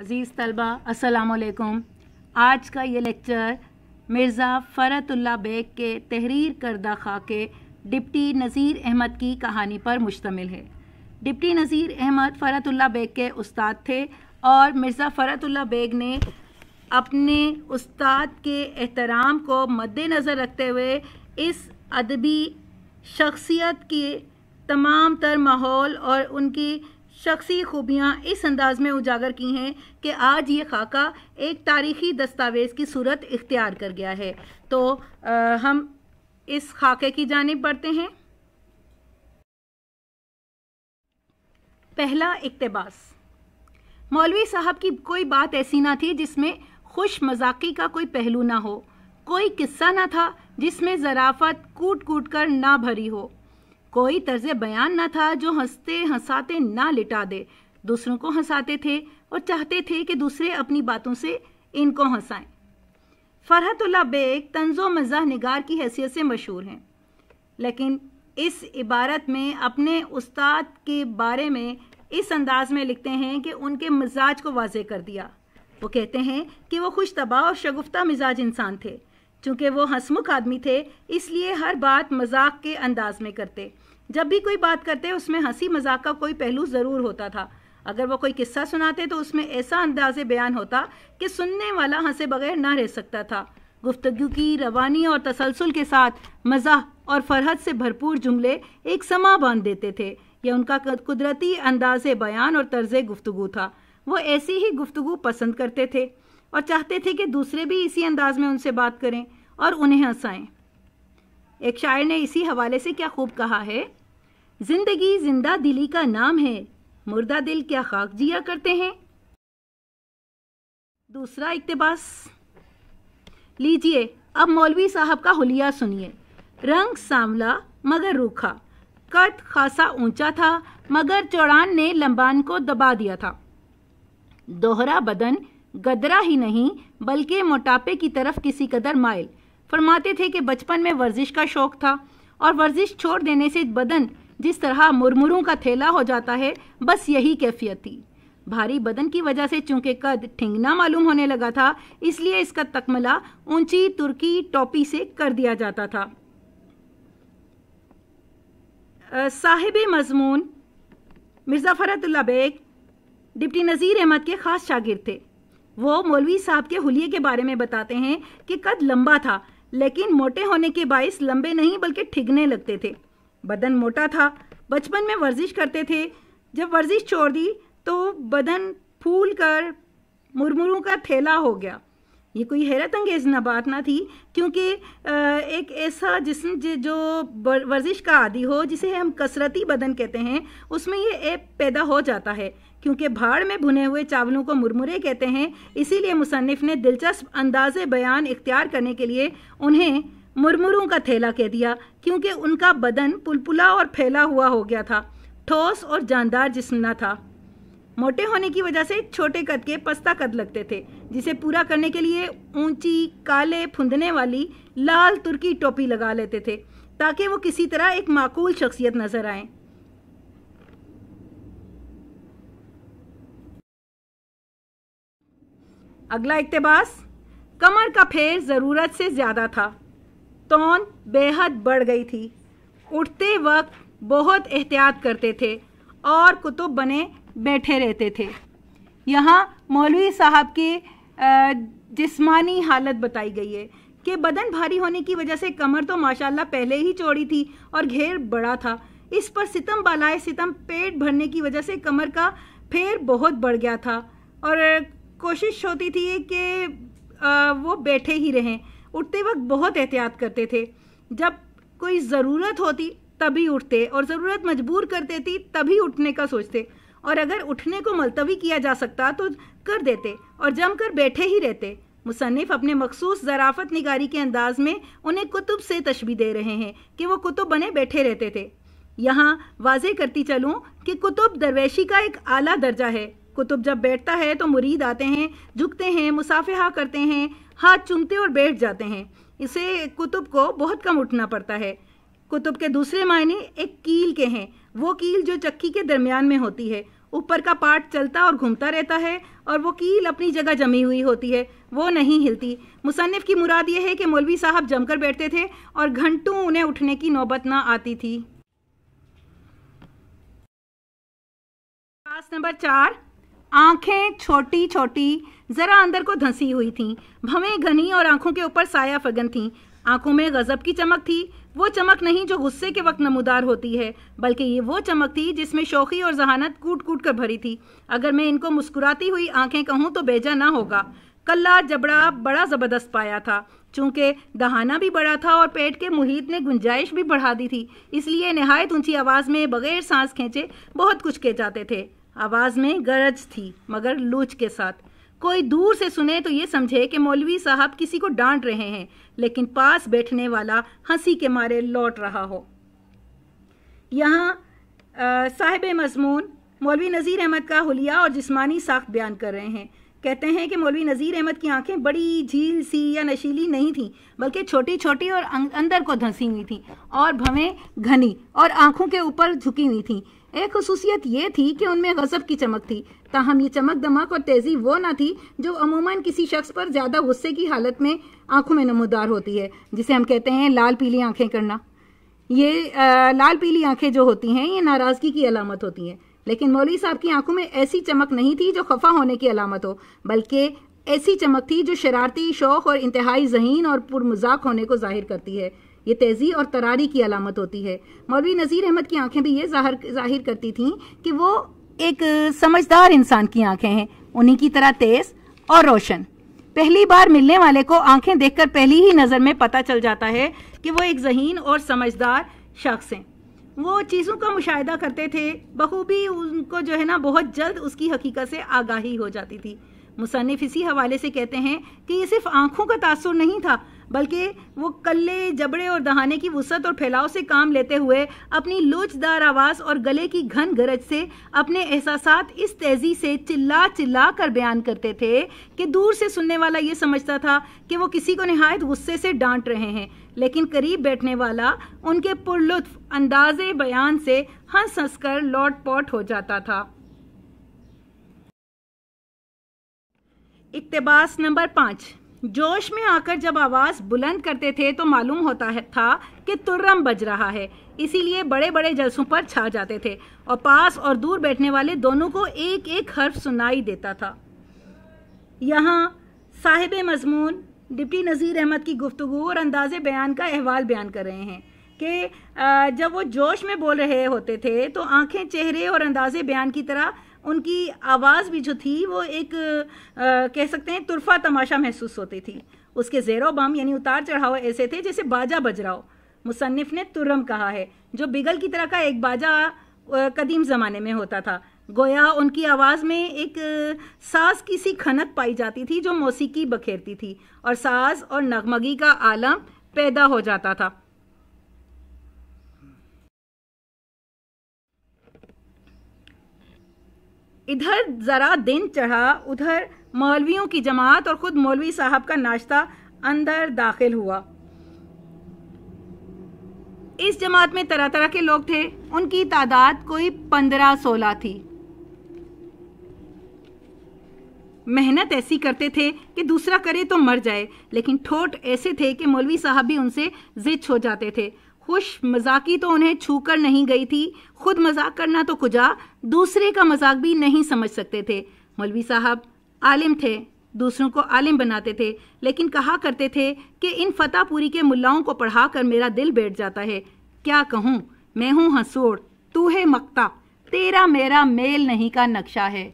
अज़ीज़ तलबा वालेकुम आज का ये लेक्चर मिर्ज़ा फ़रतुल्ला बेग के तहरीर करदा खाके डिप्टी नज़ीर अहमद की कहानी पर मुश्तमिल है डिप्टी नज़ीर अहमद फ़रतुल्ला बेग के उस्ताद थे और मिर्ज़ा फ़रतुल्ला बेग ने अपने उस्ताद के एहतराम को मद्देनज़र रखते हुए इस अदबी शख्सियत के तमाम तर माहौल और उनकी शख्सी खूबियाँ इस अंदाज में उजागर की हैं कि आज ये खाका एक तारीखी दस्तावेज़ की सूरत इख्तियार कर गया है तो आ, हम इस खाके की जानब बढ़ते हैं पहला इकतबास मौलवी साहब की कोई बात ऐसी ना थी जिसमें खुश मजाकी का कोई पहलू ना हो कोई किस्सा ना था जिसमें ज़राफत कूट कूट कर ना भरी हो कोई तर्ज बयान न था जो हंसते हंसाते ना लिटा दे दूसरों को हंसाते थे और चाहते थे कि दूसरे अपनी बातों से इनको हंसाएं फरहतुल्ला बेग तंजो मजा निगार की हैसियत से मशहूर हैं लेकिन इस इबारत में अपने उस्ताद के बारे में इस अंदाज में लिखते हैं कि उनके मिजाज को वाजे कर दिया वो कहते हैं कि वो खुश तबाह और शगुफ्ता मिजाज इंसान थे चूँकि वो हंसमुख आदमी थे इसलिए हर बात मजाक के अंदाज में करते जब भी कोई बात करते उसमें हंसी मजाक का कोई पहलू ज़रूर होता था अगर वो कोई किस्सा सुनाते तो उसमें ऐसा अंदाज बयान होता कि सुनने वाला हंसे बगैर ना रह सकता था गुफ्तगु की रवानी और तसलसल के साथ मजा और फरहत से भरपूर जुमले एक समा बांध देते थे यह उनका कुदरती अंदाज बयान और तर्ज गुफ्तु था वो ऐसी ही गुफ्तु पसंद करते थे और चाहते थे कि दूसरे भी इसी अंदाज में उनसे बात करें और उन्हें हंसाएं एक शायर ने इसी हवाले से क्या खूब कहा है जिंदगी जिंदा दिली का नाम है मुर्दा दिल क्या खाक जिया करते हैं दूसरा इकतबास लीजिए अब मौलवी साहब का हुलिया सुनिए रंग सांवला मगर रूखा कद खासा ऊंचा था मगर चौड़ान ने लंबान को दबा दिया था दोहरा बदन गदरा ही नहीं बल्कि मोटापे की तरफ किसी कदर माइल फरमाते थे कि बचपन में वर्जिश का शौक था और वर्जिश छोड़ देने से बदन जिस तरह मुरमुरों का थैला हो जाता है बस यही कैफियत थी भारी बदन की वजह से चूंकि कद ठिंगना मालूम होने लगा था इसलिए इसका तकमला ऊंची तुर्की टोपी से कर दिया जाता था साहिब मजमून मिर्ज़ा फ़रतुल्ला बेग डिप्टी नज़ीर अहमद के ख़ास शागिर थे वो मौलवी साहब के हुलिये के बारे में बताते हैं कि कद लंबा था लेकिन मोटे होने के बायस लंबे नहीं बल्कि ठिगने लगते थे बदन मोटा था बचपन में वर्जिश करते थे जब वर्जिश छोड़ दी तो बदन फूल कर मुरमुरों का थैला हो गया ये कोई हैरत अंगेज ना बात ना थी क्योंकि एक ऐसा जिसम जो वर्जिश का आदि हो जिसे हम कसरती बदन कहते हैं उसमें ये ऐप पैदा हो जाता है क्योंकि भाड़ में भुने हुए चावलों को मुरमुरे कहते हैं इसीलिए मुसनफ़ ने दिलचस्प अंदाज बयान इख्तियार करने के लिए उन्हें मुरमुरों का थैला कह दिया क्योंकि उनका बदन पुलपुला और फैला हुआ हो गया था ठोस और जानदार जिस्म ना था मोटे होने की वजह से छोटे कद के पस्ता कद लगते थे जिसे पूरा करने के लिए ऊंची काले फुंदने वाली लाल तुर्की टोपी लगा लेते थे ताकि वो किसी तरह एक माकूल शख्सियत नज़र आएं अगला इकतबास कमर का फेर ज़रूरत से ज़्यादा था तोन बेहद बढ़ गई थी उठते वक्त बहुत एहतियात करते थे और कुतुब बने बैठे रहते थे यहाँ मौलवी साहब की जिस्मानी हालत बताई गई है कि बदन भारी होने की वजह से कमर तो माशाल्लाह पहले ही चौड़ी थी और घेर बड़ा था इस पर सितम बालाए सितम पेट भरने की वजह से कमर का फेर बहुत बढ़ गया था और कोशिश होती थी कि वो बैठे ही रहें उठते वक्त बहुत एहतियात करते थे जब कोई ज़रूरत होती तभी उठते और ज़रूरत मजबूर कर देती तभी उठने का सोचते और अगर उठने को मुलतवी किया जा सकता तो कर देते और जम कर बैठे ही रहते मुसनफ़ अपने मखसूस ज़राफ़त निगारी के अंदाज में उन्हें कुतुब से तशबी दे रहे हैं कि वो कुतुब बने बैठे रहते थे यहाँ वाजे करती चलूँ कि कुतुब दरवेशी का एक आला दर्जा है कुतुब जब बैठता है तो मुरीद आते हैं झुकते हैं मुसाफिहा करते हैं हाथ चुमते और बैठ जाते हैं इसे कुतुब को बहुत कम उठना पड़ता है कुतुब के दूसरे मायने एक कील के हैं वो कील जो चक्की के दरमियान में होती है ऊपर का पार्ट चलता और घूमता रहता है और वो कील अपनी जगह जमी हुई होती है वो नहीं हिलती मुसनफ़ की मुराद ये है कि मौलवी साहब जमकर बैठते थे और घंटों उन्हें उठने की नौबत ना आती थी नंबर चार आंखें छोटी छोटी ज़रा अंदर को धंसी हुई थीं भवें घनी और आंखों के ऊपर साया फगन थी आंखों में गज़ब की चमक थी वो चमक नहीं जो गुस्से के वक्त नमूदार होती है बल्कि ये वो चमक थी जिसमें शौकी और जहानत कूट कूट कर भरी थी अगर मैं इनको मुस्कुराती हुई आंखें कहूँ तो बेजा ना होगा कल्ला जबड़ा बड़ा ज़बरदस्त पाया था चूंकि दहाना भी बड़ा था और पेट के मुहित ने गुंजाइश भी बढ़ा दी थी इसलिए नहायत ऊंची आवाज़ में बगैर सांस खींचे बहुत कुछ कह जाते थे आवाज़ में गरज थी मगर लूच के साथ कोई दूर से सुने तो ये समझे कि मौलवी साहब किसी को डांट रहे हैं लेकिन पास बैठने वाला हंसी के मारे लौट रहा हो यहाँ साहिब मजमून मौलवी नज़ीर अहमद का हुलिया और जिस्मानी साख बयान कर रहे हैं कहते हैं कि मौलवी नज़ीर अहमद की आंखें बड़ी झील सी या नशीली नहीं थीं बल्कि छोटी छोटी और अं-, अंदर को धंसी हुई थी और भवें घनी और आंखों के ऊपर झुकी हुई थी एक खसूसियत ये थी कि उनमें गजब की चमक थी ताहम ये चमक दमक और तेजी वो ना थी जो अमूमन किसी शख्स पर ज्यादा गुस्से की हालत में आंखों में नमोदार होती है जिसे हम कहते हैं लाल पीली आंखें करना ये आ, लाल पीली आंखें जो होती हैं ये नाराजगी की अलामत होती हैं लेकिन मौलवी साहब की आंखों में ऐसी चमक नहीं थी जो खफा होने की अलामत हो बल्कि ऐसी चमक थी जो शरारती शौक और इंतहाई जहीन और पुरमजाक होने को जाहिर करती है ये तेज़ी और तरारी की अलामत होती है मौलवी नज़ीर अहमद की आंखें भी ये जाहिर जाहिर करती थीं कि वो एक समझदार इंसान की आंखें हैं उन्हीं की तरह तेज़ और रोशन पहली बार मिलने वाले को आंखें देखकर पहली ही नज़र में पता चल जाता है कि वो एक जहीन और समझदार शख्स हैं वो चीज़ों का मुशाह करते थे बखूबी उनको जो है ना बहुत जल्द उसकी हकीकत से आगाही हो जाती थी मुसनफ़ इसी हवाले से कहते हैं कि ये सिर्फ आंखों का तासर नहीं था बल्कि वो कल्ले जबड़े और दहाने की वसत और फैलाव से काम लेते हुए अपनी लोचदार आवाज़ और गले की घन गरज से अपने एहसास इस तेज़ी से चिल्ला चिल्ला कर बयान करते थे कि दूर से सुनने वाला ये समझता था कि वो किसी को नहायत गुस्से से डांट रहे हैं लेकिन करीब बैठने वाला उनके पुरलुत्फ अंदाजे बयान से हंस हंस कर लौट पौट हो जाता था इकतेबास नंबर पाँच जोश में आकर जब आवाज़ बुलंद करते थे तो मालूम होता है था कि तुर्रम बज रहा है इसीलिए बड़े बड़े जलसों पर छा जाते थे और पास और दूर बैठने वाले दोनों को एक एक हर्फ सुनाई देता था यहाँ साहिब मजमून डिप्टी नज़ीर अहमद की गुफ्तु और अंदाज़ बयान का अहवाल बयान कर रहे हैं कि जब वो जोश में बोल रहे होते थे तो आंखें चेहरे और अंदाज़े बयान की तरह उनकी आवाज़ भी जो थी वो एक आ, कह सकते हैं तुरफा तमाशा महसूस होती थी उसके जेरो बम यानी उतार चढ़ाव ऐसे थे जैसे बाजा बज रहा हो मुसनफ़ ने तुरम कहा है जो बिगल की तरह का एक बाजा कदीम ज़माने में होता था गोया उनकी आवाज़ में एक सास की सी खनक पाई जाती थी जो मौसीकी बखेरती थी और सास और नगमगी का आलम पैदा हो जाता था इधर ज़रा दिन चढ़ा उधर मौलवियों की जमात और खुद मौलवी साहब का नाश्ता अंदर दाखिल हुआ इस जमात में तरह तरह के लोग थे उनकी तादाद कोई पंद्रह सोलह थी मेहनत ऐसी करते थे कि दूसरा करे तो मर जाए लेकिन ठोट ऐसे थे कि मौलवी साहब भी उनसे जिद हो जाते थे खुश मजाकी तो उन्हें छू कर नहीं गई थी खुद मजाक करना तो कुजा दूसरे का मजाक भी नहीं समझ सकते थे मौलवी साहब आलिम थे दूसरों को आलिम बनाते थे लेकिन कहा करते थे कि इन फतेहपुरी के मुल्लाओं को पढ़ा कर मेरा दिल बैठ जाता है क्या कहूँ मैं हूँ हंसोड़ तू है मक्ता तेरा मेरा मेल नहीं का नक्शा है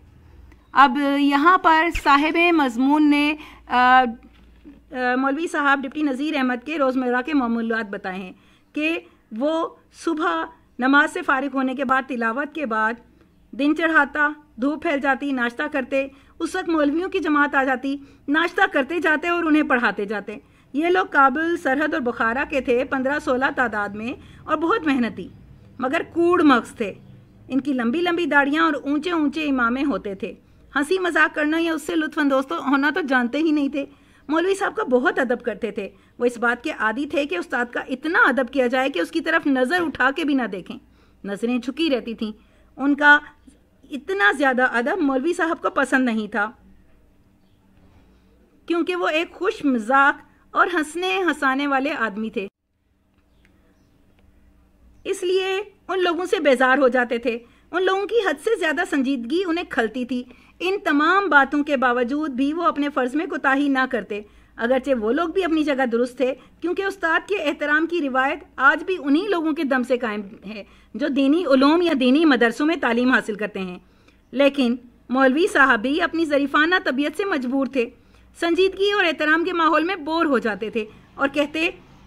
अब यहाँ पर साहेब मजमून ने मौलवी साहब डिप्टी नज़ीर अहमद के रोज़मर्रा के मामूलत बताए हैं कि वो सुबह नमाज से फारिग होने के बाद तिलावत के बाद दिन चढ़ाता धूप फैल जाती नाश्ता करते उस वक्त मौलवियों की जमात आ जाती नाश्ता करते जाते और उन्हें पढ़ाते जाते ये लोग काबुल सरहद और बुखारा के थे पंद्रह सोलह तादाद में और बहुत मेहनती मगर कूड़ मक्स थे इनकी लंबी लंबी दाढ़ियाँ और ऊंचे ऊंचे इमामे होते थे हंसी मजाक करना या उससे लुत्फ दोस्तों होना तो जानते ही नहीं थे मौलवी साहब का बहुत अदब करते थे वो इस बात के आदि थे कि उस्ताद का इतना अदब किया जाए कि उसकी तरफ नज़र उठा के भी ना देखें नज़रें झुकी रहती थीं उनका इतना ज़्यादा अदब मौलवी साहब को पसंद नहीं था क्योंकि वो एक खुश मजाक और हंसने हंसाने वाले आदमी थे इसलिए उन लोगों से बेजार हो जाते थे उन लोगों की हद से ज़्यादा संजीदगी उन्हें खलती थी इन तमाम बातों के बावजूद भी वो अपने फ़र्ज़ में कोताही ना करते अगरचे वो लोग भी अपनी जगह दुरुस्त थे क्योंकि उस्ताद के एहतराम की रिवायत आज भी उन्हीं लोगों के दम से कायम है जो दीनी उलूम या दीनी मदरसों में तालीम हासिल करते हैं लेकिन मौलवी साहब भी अपनी जरीफाना तबीयत से मजबूर थे संजीदगी और एहतराम के माहौल में बोर हो जाते थे और कहते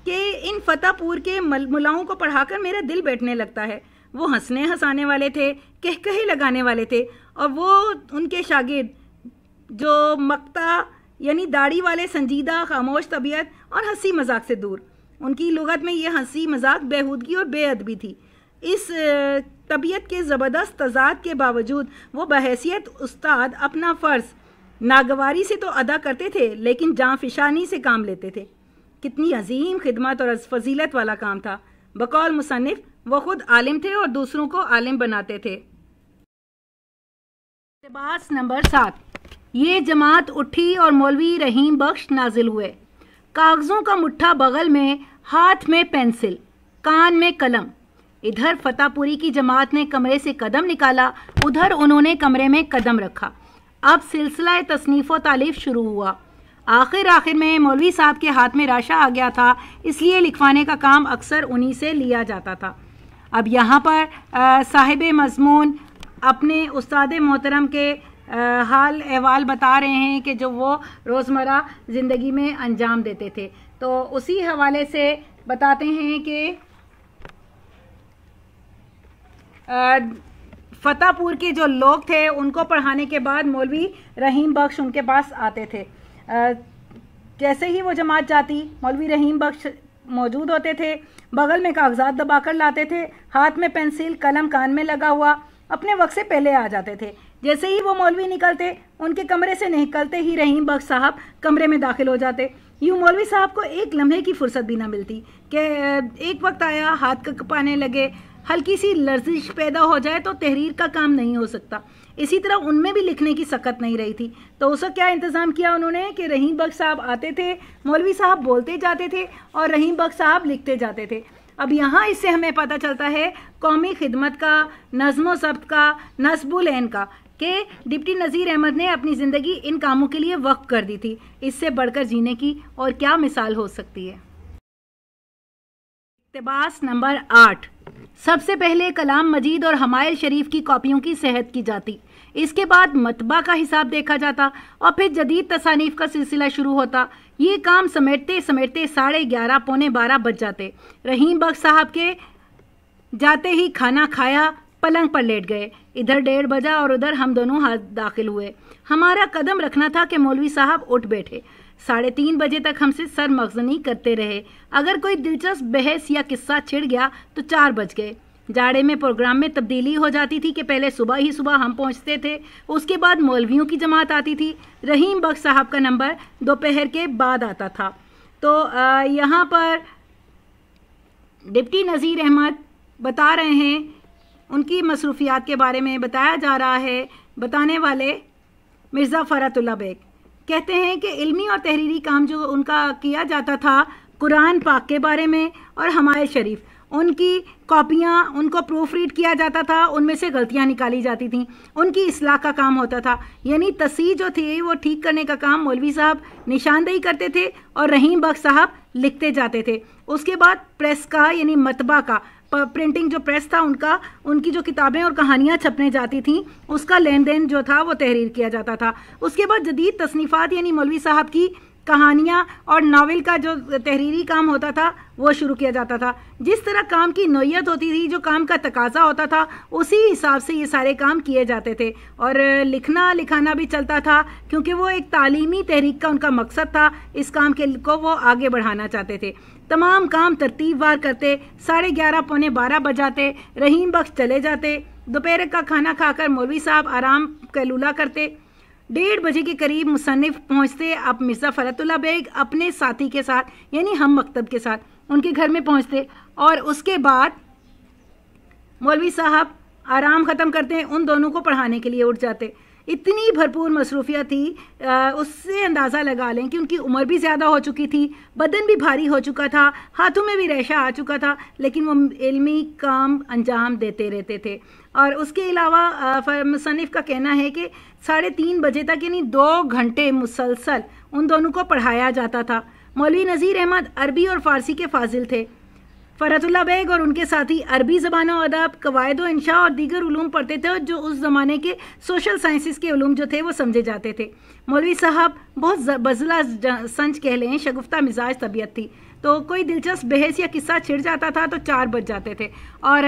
कि इन फतेहपुर के मुलाओं को पढ़ाकर मेरा दिल बैठने लगता है वो हंसने हंसाने वाले थे कह कहे लगाने वाले थे और वो उनके शागिर्द जो मक्ता यानी दाढ़ी वाले संजीदा खामोश तबीयत और हंसी मजाक से दूर उनकी लगत में ये हंसी मजाक बेहूदगी और बेअदबी थी इस तबीयत के ज़बरदस्त तजाद के बावजूद वो बहसीत उस्ताद अपना फ़र्ज़ नागवारी से तो अदा करते थे लेकिन जाँ फिशानी से काम लेते थे कितनी अजीम खिदमत और फजीलत वाला काम था बकौल मुसनफ़ वो ख़ुद आलिम थे और दूसरों को आलिम बनाते थे इकतबास नंबर सात ये जमात उठी और मौलवी रहीम बख्श नाजिल हुए कागज़ों का मुठ्ठा बगल में हाथ में पेंसिल कान में कलम इधर फतेहपुरी की जमात ने कमरे से कदम निकाला उधर उन्होंने कमरे में कदम रखा अब सिलसिला तसनीफ़ व तालीफ शुरू हुआ आखिर आखिर में मौलवी साहब के हाथ में राशा आ गया था इसलिए लिखवाने का काम अक्सर उन्हीं से लिया जाता था अब यहाँ पर साहिब मजमून अपने उस्ताद मोहतरम के हाल अहवाल बता रहे हैं कि जो वो रोज़मर्रा ज़िंदगी में अंजाम देते थे तो उसी हवाले से बताते हैं कि फतेहपुर के जो लोग थे उनको पढ़ाने के बाद मौलवी रहीम बख्श उनके पास आते थे जैसे ही वो जमात जाती मौलवी रहीम बख्श मौजूद होते थे बगल में कागजात दबाकर लाते थे हाथ में पेंसिल कलम कान में लगा हुआ अपने वक्त से पहले आ जाते थे जैसे ही वो मौलवी निकलते उनके कमरे से निकलते ही रहीम बख्श साहब कमरे में दाखिल हो जाते यूँ मौलवी साहब को एक लम्हे की फुर्सत भी ना मिलती कि एक वक्त आया हाथ कपाने लगे हल्की सी लर्जिश पैदा हो जाए तो तहरीर का काम नहीं हो सकता इसी तरह उनमें भी लिखने की सकत नहीं रही थी तो उसका क्या इंतज़ाम किया उन्होंने कि रहीम बख्श साहब आते थे मौलवी साहब बोलते जाते थे और रहीम बख्श साहब लिखते जाते थे अब यहाँ इससे हमें पता चलता है कौमी खिदमत का नज्म सब्त का नसबुलैन का कि डिप्टी नज़ीर अहमद ने अपनी ज़िंदगी इन कामों के लिए वक्फ कर दी थी इससे बढ़कर जीने की और क्या मिसाल हो सकती है इकतबास नंबर आठ सबसे पहले कलाम मजीद और हमायल शरीफ की कॉपियों की सेहत की जाती इसके बाद मतबा का हिसाब देखा जाता और फिर जदीद तसानीफ का सिलसिला शुरू होता ये काम समेटते समेटते साढ़े ग्यारह पौने बारह बज जाते रहीम बख्श साहब के जाते ही खाना खाया पलंग पर लेट गए इधर डेढ़ बजा और उधर हम दोनों हाथ दाखिल हुए हमारा कदम रखना था कि मौलवी साहब उठ बैठे साढ़े तीन बजे तक हमसे सर मगजनी करते रहे अगर कोई दिलचस्प बहस या किस्सा छिड़ गया तो चार बज गए जाड़े में प्रोग्राम में तब्दीली हो जाती थी कि पहले सुबह ही सुबह हम पहुंचते थे उसके बाद मौलवियों की जमात आती थी रहीम बख्श साहब का नंबर दोपहर के बाद आता था तो यहाँ पर डिप्टी नज़ीर अहमद बता रहे हैं उनकी मसरूफियात के बारे में बताया जा रहा है बताने वाले मिर्ज़ा फ़रातुल्ला बेग कहते हैं कि इल्मी और तहरीरी काम जो उनका किया जाता था कुरान पाक के बारे में और हमारे शरीफ उनकी कॉपियाँ उनको प्रूफ रीड किया जाता था उनमें से गलतियाँ निकाली जाती थीं उनकी इसलाह का काम होता था यानी तसी जो थी वो ठीक करने का काम मौलवी साहब निशानदेही करते थे और रहीम बख्श साहब लिखते जाते थे उसके बाद प्रेस का यानी मतबा का प्रिंटिंग जो प्रेस था उनका उनकी जो किताबें और कहानियाँ छपने जाती थीं उसका लेन देन जो था वो तहरीर किया जाता था उसके बाद जदीद तसनीफ़ात यानी मौलवी साहब की कहानियाँ और नावल का जो तहरीरी काम होता था वो शुरू किया जाता था जिस तरह काम की नोयत होती थी जो काम का तकाजा होता था उसी हिसाब से ये सारे काम किए जाते थे और लिखना लिखाना भी चलता था क्योंकि वो एक तालीमी तहरीक का उनका मकसद था इस काम के को वो आगे बढ़ाना चाहते थे तमाम काम तरतीब वार करते साढ़े ग्यारह पौने बारह बजाते रहीम बख्श चले जाते दोपहर का खाना खाकर मौलवी साहब आराम कैलूला करते डेढ़ बजे के करीब मुसनफ़ पहुँचते अब मिर्ज़ा फ़रतुल्ला बेग अपने साथी के साथ यानी हम मकतब के साथ उनके घर में पहुँचते और उसके बाद मौलवी साहब आराम ख़त्म करते हैं उन दोनों को पढ़ाने के लिए उठ जाते इतनी भरपूर मसरूफियत थी आ, उससे अंदाज़ा लगा लें कि उनकी उम्र भी ज़्यादा हो चुकी थी बदन भी भारी हो चुका था हाथों में भी रेशा आ चुका था लेकिन वो इलमी काम अंजाम देते रहते थे और उसके अलावा मुसनफ़ का कहना है कि साढ़े तीन बजे तक यानी दो घंटे मुसलसल उन दोनों को पढ़ाया जाता था मौलवी नज़ीर अहमद अरबी और फ़ारसी के फाजिल थे फ़रतुल्ला बेग और उनके साथी अरबी ज़बान अदब कवायद इंशा और दीगर ूम पढ़ते थे जो उस ज़माने के सोशल साइंसिस के ूम जो थे वो समझे जाते थे मौलवी साहब बहुत बजला संच कह लें शगुफ्ता मिजाज तबीयत थी तो कोई दिलचस्प बहस या किस्सा छिड़ जाता था तो चार बज जाते थे और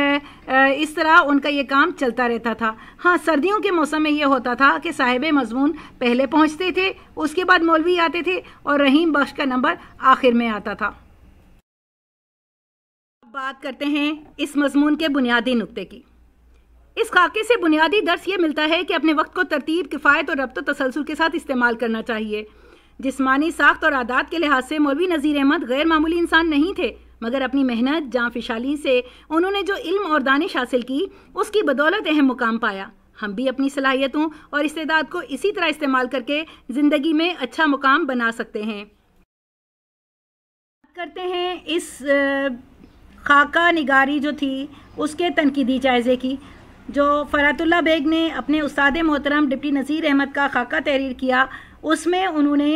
इस तरह उनका ये काम चलता रहता था हाँ सर्दियों के मौसम में ये होता था कि साहिब मजमून पहले पहुँचते थे उसके बाद मौलवी आते थे और रहीम बख्श का नंबर आखिर में आता था बात करते हैं इस मजमून के बुनियादी नुकते की इस खाके से बुनियादी दर्स ये मिलता है कि अपने वक्त को तरतीब किफ़ायत और रबत तसलसल के साथ इस्तेमाल करना चाहिए जिसमानी साख्त और आदात के लिहाज से मौलवी नज़ीर अहमद गैर मामूली इंसान नहीं थे मगर अपनी मेहनत जाँ फिशाली से उन्होंने जो इल्म और दानिश हासिल की उसकी बदौलत अहम मुकाम पाया हम भी अपनी सलाहियतों और इस्तेदाद को इसी तरह इस्तेमाल करके ज़िंदगी में अच्छा मुकाम बना सकते हैं करते हैं इस खाका निगारी जो थी उसके तनकीदी जायज़े की जो फ़रातुल्ला बेग ने अपने उस्ताद मोहतरम डिप्टी नज़ीर अहमद का खाका तहरीर किया उसमें उन्होंने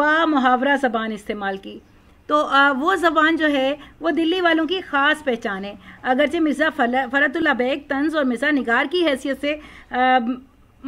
बा मुहावरा ज़बान इस्तेमाल की तो वो ज़बान जो है वो दिल्ली वालों की ख़ास पहचान है अगरचे मिर्ज़ा फ़रतुल्ला बेग तंज और मिर्ज़ा निगार की हैसियत से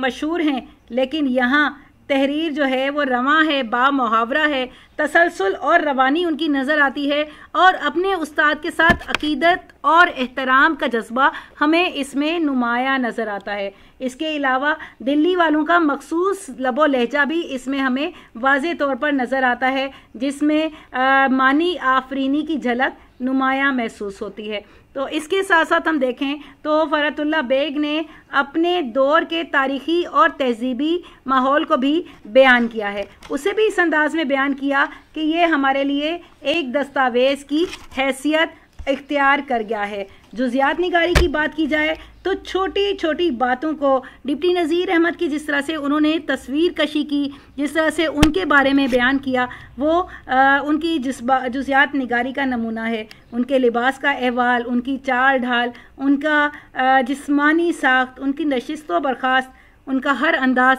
मशहूर हैं लेकिन यहाँ तहरीर जो है वो रवा है बा मुहावरा है तसलसल और रवानी उनकी नज़र आती है और अपने उस्ताद के साथ अकीदत और एहतराम का जज्बा हमें इसमें नुमाया नज़र आता है इसके अलावा दिल्ली वालों का मखसूस लबो लहजा भी इसमें हमें वाज तौर पर नज़र आता है जिसमें मानी आफरीनी की झलक नुमाया महसूस होती है तो इसके साथ साथ हम देखें तो फ़रतुल्ला बेग ने अपने दौर के तारीखी और तहजीबी माहौल को भी बयान किया है उसे भी इस अंदाज़ में बयान किया कि ये हमारे लिए एक दस्तावेज़ की हैसियत इख्तियार कर गया है जुजियात निगारी की बात की जाए तो छोटी छोटी बातों को डिप्टी नज़ीर अहमद की जिस तरह से उन्होंने तस्वीर कशी की जिस तरह से उनके बारे में बयान किया वो आ, उनकी जज्बा जुजियात निगारी का नमूना है उनके लिबास का अहवाल उनकी चाल ढाल उनका जिसमानी साख्त उनकी नशस्त व बर्खास्त उनका हर अंदाज़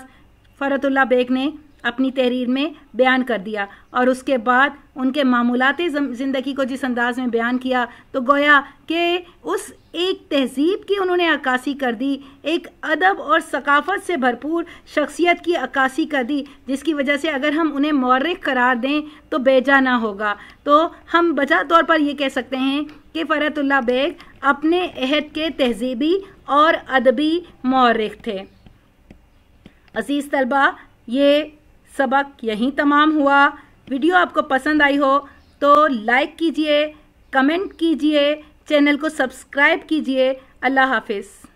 फ़रतुल्ला बेग ने अपनी तहरीर में बयान कर दिया और उसके बाद उनके मामूलती ज़िंदगी को जिस अंदाज में बयान किया तो गोया कि उस एक तहजीब की उन्होंने अक्सी कर दी एक अदब और सकाफत से भरपूर शख्सियत की अक्सी कर दी जिसकी वजह से अगर हम उन्हें मौरक करार दें तो बेजा ना होगा तो हम बचा तौर पर यह कह सकते हैं कि फ़रतुल्ला बेग अपने अहद के तहजीबी और अदबी मौरख थे अजीज़ तलबा ये सबक यहीं तमाम हुआ वीडियो आपको पसंद आई हो तो लाइक कीजिए कमेंट कीजिए चैनल को सब्सक्राइब कीजिए अल्लाह हाफिज़